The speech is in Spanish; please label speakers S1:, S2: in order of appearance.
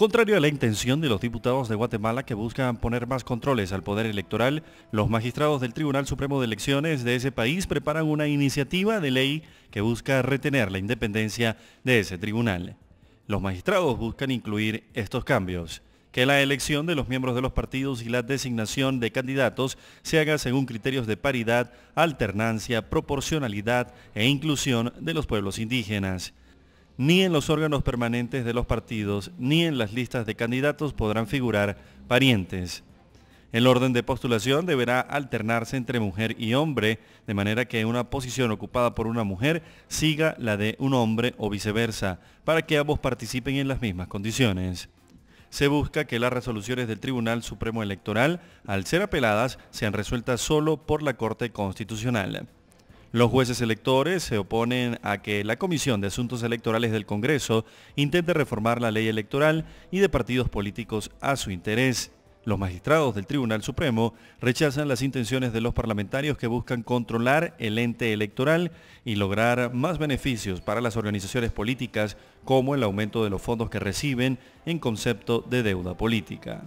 S1: Contrario a la intención de los diputados de Guatemala que buscan poner más controles al poder electoral, los magistrados del Tribunal Supremo de Elecciones de ese país preparan una iniciativa de ley que busca retener la independencia de ese tribunal. Los magistrados buscan incluir estos cambios que la elección de los miembros de los partidos y la designación de candidatos se haga según criterios de paridad, alternancia, proporcionalidad e inclusión de los pueblos indígenas ni en los órganos permanentes de los partidos, ni en las listas de candidatos podrán figurar parientes. El orden de postulación deberá alternarse entre mujer y hombre, de manera que una posición ocupada por una mujer siga la de un hombre o viceversa, para que ambos participen en las mismas condiciones. Se busca que las resoluciones del Tribunal Supremo Electoral, al ser apeladas, sean resueltas solo por la Corte Constitucional. Los jueces electores se oponen a que la Comisión de Asuntos Electorales del Congreso intente reformar la ley electoral y de partidos políticos a su interés. Los magistrados del Tribunal Supremo rechazan las intenciones de los parlamentarios que buscan controlar el ente electoral y lograr más beneficios para las organizaciones políticas como el aumento de los fondos que reciben en concepto de deuda política.